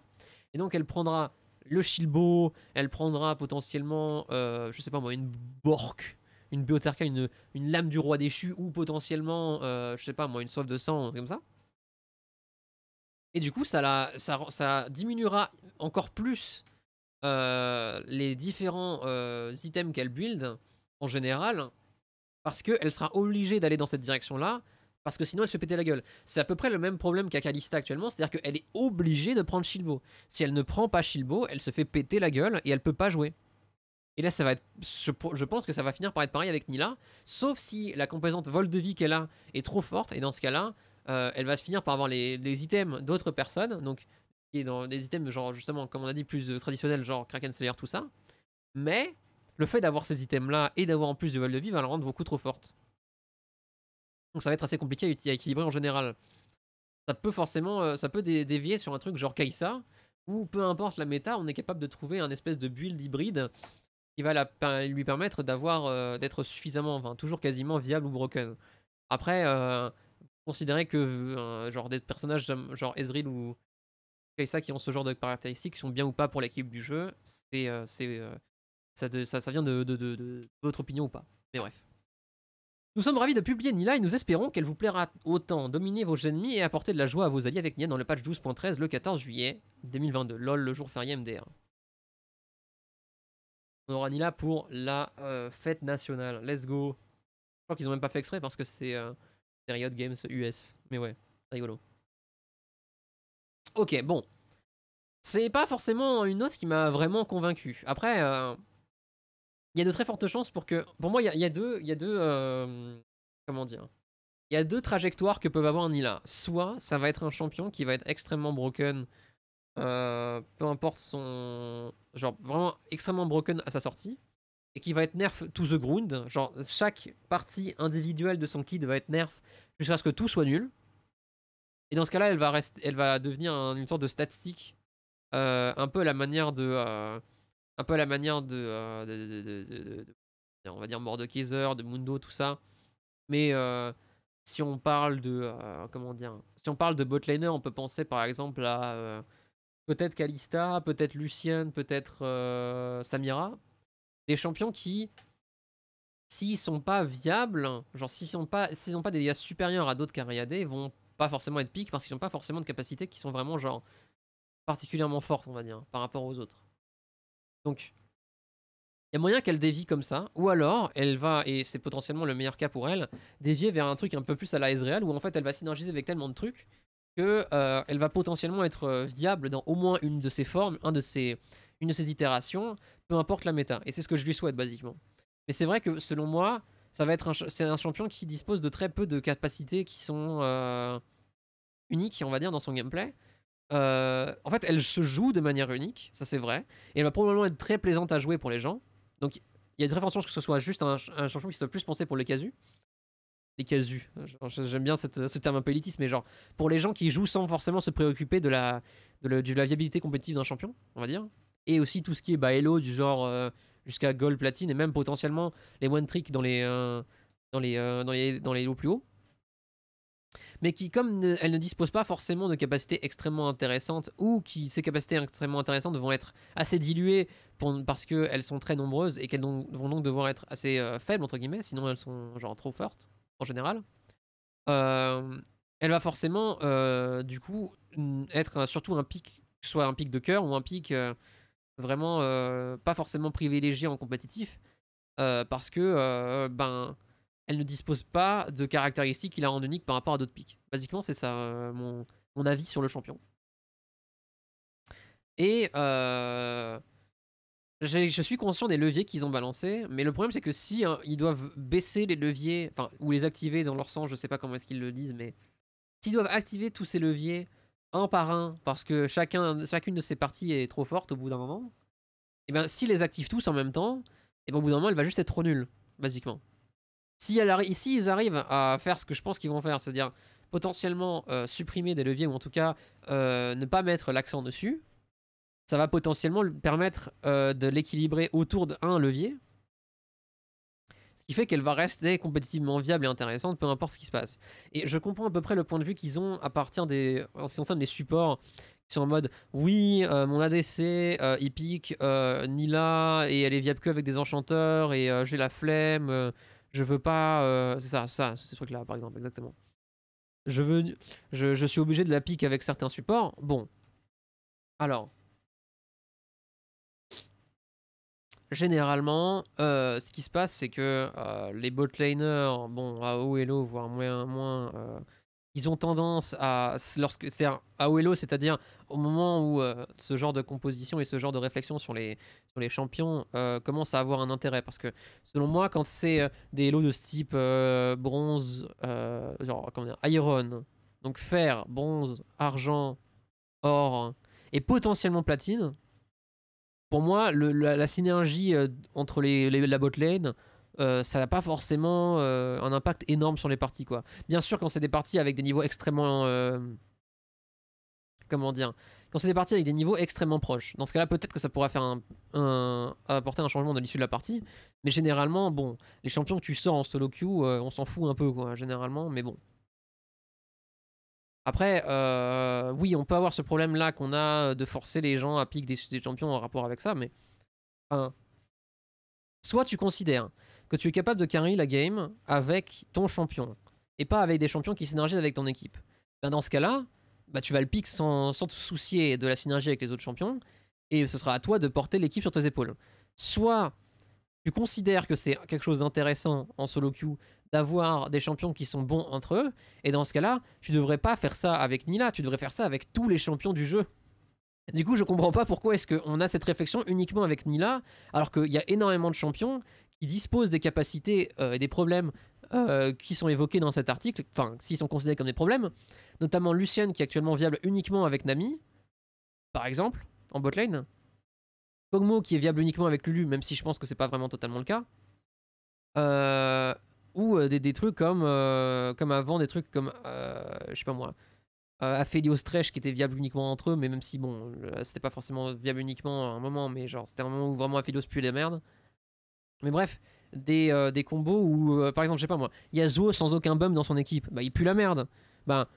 et donc elle prendra le Shilbo, elle prendra potentiellement, je euh, je sais pas moi, une Bork, une Beotarka, une, lame du roi déchu ou potentiellement, euh, je sais pas moi, une soif de sang, comme ça. Et du coup, ça, la, ça, diminuera encore plus euh, les différents euh, items qu'elle build en général, parce qu'elle sera obligée d'aller dans cette direction-là, parce que sinon elle se fait péter la gueule. C'est à peu près le même problème qu'à actuellement, c'est-à-dire qu'elle est obligée de prendre Shilbo. Si elle ne prend pas Shilbo, elle se fait péter la gueule et elle peut pas jouer. Et là, ça va être, je, pense que ça va finir par être pareil avec Nila, sauf si la composante vol de vie qu'elle a est trop forte, et dans ce cas-là, euh, elle va se finir par avoir les, items d'autres personnes, donc qui est dans des items genre justement, comme on a dit, plus euh, traditionnels, genre Kraken Slayer, tout ça. Mais le fait d'avoir ces items-là et d'avoir en plus du vol de vie va la rendre beaucoup trop forte. Donc ça va être assez compliqué à, équilibrer en général. Ça peut forcément, euh, ça peut dévier sur un truc genre Kaisa, Ou, peu importe la méta, on est capable de trouver un espèce de build hybride qui va lui permettre d'avoir, euh, d'être suffisamment, enfin, toujours quasiment viable ou broken. Après, euh, considérez que euh, genre des personnages genre Ezreal ou ça qui ont ce genre de caractéristiques sont bien ou pas pour l'équipe du jeu, c'est ça, ça, vient de, votre opinion ou pas. Mais bref. Nous sommes ravis de publier Nila et nous espérons qu'elle vous plaira autant. Dominer vos ennemis et apporter de la joie à vos alliés avec Nia dans le patch 12.13 le 14 juillet 2022. LOL, le jour férié MDR. On aura Nila pour la euh, fête nationale. Let's go. Je crois qu'ils ont même pas fait exprès parce que c'est euh, Games US. Mais ouais, rigolo. Ok, bon. C'est pas forcément une note qui m'a vraiment convaincu. Après, euh, il y a de très fortes chances pour que. Pour moi, il y, a deux. Y a deux euh, comment dire Il y a deux trajectoires que peuvent avoir Nila. Soit ça va être un champion qui va être extrêmement broken euh, peu importe son. Genre vraiment extrêmement broken à sa sortie. Et qui va être nerf to the ground. Genre chaque partie individuelle de son kit va être nerf jusqu'à ce que tout soit nul. Et dans ce cas-là, elle, va rester, elle va devenir une sorte de statistique. Euh, un peu à la manière de. Euh, un peu à la manière de, on va dire Mordekaiser, de Mundo, tout ça. Mais si on parle de comment dire, si on parle de botliner, on peut penser par exemple à peut-être Kalista, peut-être Lucienne, peut-être euh, Samira. Des champions qui, s'ils sont pas viables, genre s'ils sont pas, s'ils n'ont pas des dégâts supérieurs à d'autres ne vont pas forcément être piques parce qu'ils n'ont pas forcément de capacités qui sont vraiment genre particulièrement fortes, on va dire, par rapport aux autres. Donc, il y a moyen qu'elle dévie comme ça, ou alors elle va, et c'est potentiellement le meilleur cas pour elle, dévier vers un truc un peu plus à la Ezreal où en fait elle va synergiser avec tellement de trucs qu'elle euh, va potentiellement être euh, viable dans au moins une de ses formes, un de une de ses itérations, peu importe la méta. Et c'est ce que je lui souhaite, basiquement. Mais c'est vrai que, selon moi, ça va être un, c'est un champion qui dispose de très peu de capacités qui sont euh, uniques, on va dire, dans son gameplay. en fait, elle se joue de manière unique, ça c'est vrai, et elle va probablement être très plaisante à jouer pour les gens. Donc, il y a de très chances que ce soit juste un, un champion qui soit plus pensé pour les casus les casus. J'aime bien ce terme un peu élitiste, mais genre pour les gens qui jouent sans forcément se préoccuper de la, la viabilité compétitive d'un champion, on va dire. Et aussi tout ce qui est bah, du genre euh, jusqu'à Gold, Platine, et même potentiellement les One Trick dans les, euh, euh, dans les, dans les, lots plus hauts. Mais qui, comme elles elle ne dispose pas forcément de capacités extrêmement intéressantes, ou qui ces capacités extrêmement intéressantes vont être assez diluées pour, parce qu'elles sont très nombreuses et qu'elles vont donc devoir être assez faibles, entre guillemets, sinon elles sont genre trop fortes en général, elle va forcément, du coup, être surtout un pic, soit un pic de cœur ou un pic vraiment pas forcément privilégié en compétitif, parce que ben elle ne dispose pas de caractéristiques qui la rendent unique par rapport à d'autres pics. Basiquement, c'est ça mon, mon, avis sur le champion. Et je suis conscient des leviers qu'ils ont balancés, mais le problème c'est que si hein, ils doivent baisser les leviers, enfin, ou les activer dans leur sens, je sais pas comment est-ce qu'ils le disent, mais s'ils doivent activer tous ces leviers un par un, parce que chacune de ces parties est trop forte au bout d'un moment, et eh bien s'ils les activent tous en même temps, et eh bien au bout d'un moment elle va juste être trop nulle, basiquement. Si, ils arrivent à faire ce que je pense qu'ils vont faire, c'est-à-dire potentiellement euh, supprimer des leviers, ou en tout cas euh, ne pas mettre l'accent dessus, ça va potentiellement permettre euh, de l'équilibrer autour d'un levier. Ce qui fait qu'elle va rester compétitivement viable et intéressante, peu importe ce qui se passe. Et je comprends à peu près le point de vue qu'ils ont à partir des... En ce qui concerne les supports, qui sont en mode « Oui, euh, mon ADC, euh, il pique Nila, et elle est viable que avec des enchanteurs, et j'ai la flemme, je veux pas... C'est ça, ça, c'est ce truc-là, par exemple, exactement. Je, veux, je, je suis obligé de la pique avec certains supports. Bon. Alors, généralement, euh, ce qui se passe, c'est que euh, les botlaners, bon, haut low, voire moins, moins euh, ils ont tendance à, lorsque, c'est-à-dire c'est-à-dire au moment où euh, ce genre de composition et ce genre de réflexion sur les, sur les champions commence à avoir un intérêt, parce que selon moi, quand c'est des lots de ce type bronze, genre, comment dire, iron, donc fer, bronze, argent, or, et potentiellement platine, pour moi, la, synergie euh, entre les, la botlane, euh, ça n'a pas forcément euh, un impact énorme sur les parties. Quoi. Bien sûr, quand c'est des parties avec des niveaux extrêmement. comment dire Quand c'est des parties avec des niveaux extrêmement proches. Dans ce cas-là, peut-être que ça pourrait faire apporter un changement dans l'issue de la partie. Mais généralement, bon, les champions que tu sors en solo queue, on s'en fout un peu, quoi, généralement. Mais bon, après, euh, oui, on peut avoir ce problème-là qu'on a euh, de forcer les gens à piquer des, champions en rapport avec ça, mais. Soit tu considères que tu es capable de carry la game avec ton champion, et pas avec des champions qui synergisent avec ton équipe. Ben, dans ce cas-là, bah, tu vas le pick sans, sans te soucier de la synergie avec les autres champions, et ce sera à toi de porter l'équipe sur tes épaules. Soit tu considères que c'est quelque chose d'intéressant en solo queue d'avoir des champions qui sont bons entre eux. Et dans ce cas-là, tu devrais pas faire ça avec Nila, tu devrais faire ça avec tous les champions du jeu. Du coup, je comprends pas pourquoi est-ce qu'on a cette réflexion uniquement avec Nila, alors qu'il y a énormément de champions qui disposent des capacités euh, et des problèmes euh, qui sont évoqués dans cet article, enfin, s'ils sont considérés comme des problèmes, notamment Lucienne qui est actuellement viable uniquement avec Nami, par exemple, en botlane. Kogmo qui est viable uniquement avec Lulu, même si je pense que c'est pas vraiment totalement le cas. Euh, ou euh, des, trucs comme, euh, comme avant, des trucs comme, euh, je sais pas moi, Aphelios Tresh qui était viable uniquement entre eux, mais même si bon, c'était pas forcément viable uniquement un moment, mais genre c'était un moment où vraiment Aphelios pue la merde. Mais bref, des, des combos où, par exemple, je sais pas moi, il y a sans aucun bum dans son équipe, bah il pue la merde. Bah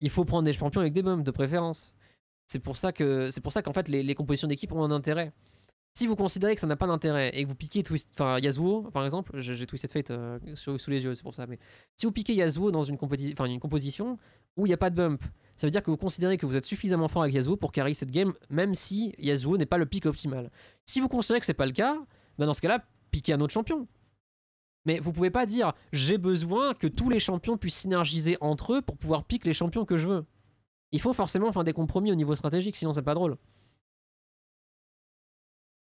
il faut prendre des champions avec des bums de préférence. C'est pour ça que c'est pour ça qu'en fait les, les compositions d'équipe ont un intérêt. Si vous considérez que ça n'a pas d'intérêt et que vous piquez Twist, Yasuo par exemple, j'ai Twisted Fate euh, sous, les yeux, c'est pour ça, mais si vous piquez Yasuo dans une, composition où il n'y a pas de bump, ça veut dire que vous considérez que vous êtes suffisamment fort avec Yasuo pour carry cette game, même si Yasuo n'est pas le pick optimal. Si vous considérez que c'est pas le cas, bah, dans ce cas-là, piquez un autre champion. Mais vous pouvez pas dire j'ai besoin que tous les champions puissent synergiser entre eux pour pouvoir piquer les champions que je veux. Il faut forcément faire des compromis au niveau stratégique, sinon c'est pas drôle.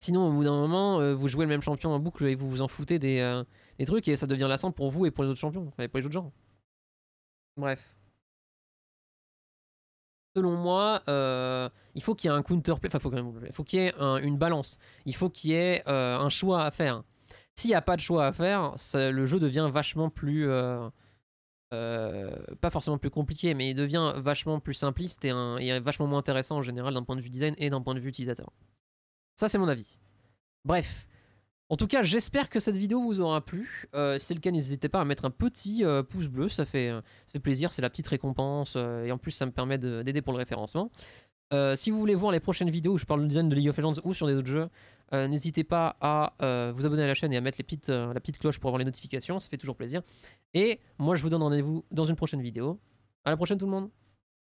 Sinon, au bout d'un moment, euh, vous jouez le même champion en boucle et vous vous en foutez des, euh, trucs et ça devient lassant pour vous et pour les autres champions, et pour les autres gens. Bref. Selon moi, euh, il faut qu'il y ait un counterplay, enfin, faut il faut qu'il y ait une balance, il faut qu'il y ait un choix à faire. S'il n'y a pas de choix à faire, le jeu devient vachement plus. pas forcément plus compliqué, mais il devient vachement plus simpliste et, et vachement moins intéressant en général d'un point de vue design et d'un point de vue utilisateur. Ça, c'est mon avis. Bref. En tout cas, j'espère que cette vidéo vous aura plu. Euh, si c'est le cas, n'hésitez pas à mettre un petit euh, pouce bleu, ça fait, euh, ça fait plaisir, c'est la petite récompense, et en plus ça me permet d'aider pour le référencement. si vous voulez voir les prochaines vidéos où je parle du design de League of Legends ou sur des autres jeux, n'hésitez pas à vous abonner à la chaîne et à mettre les la petite cloche pour avoir les notifications, ça fait toujours plaisir. Et moi je vous donne rendez-vous dans une prochaine vidéo. À la prochaine tout le monde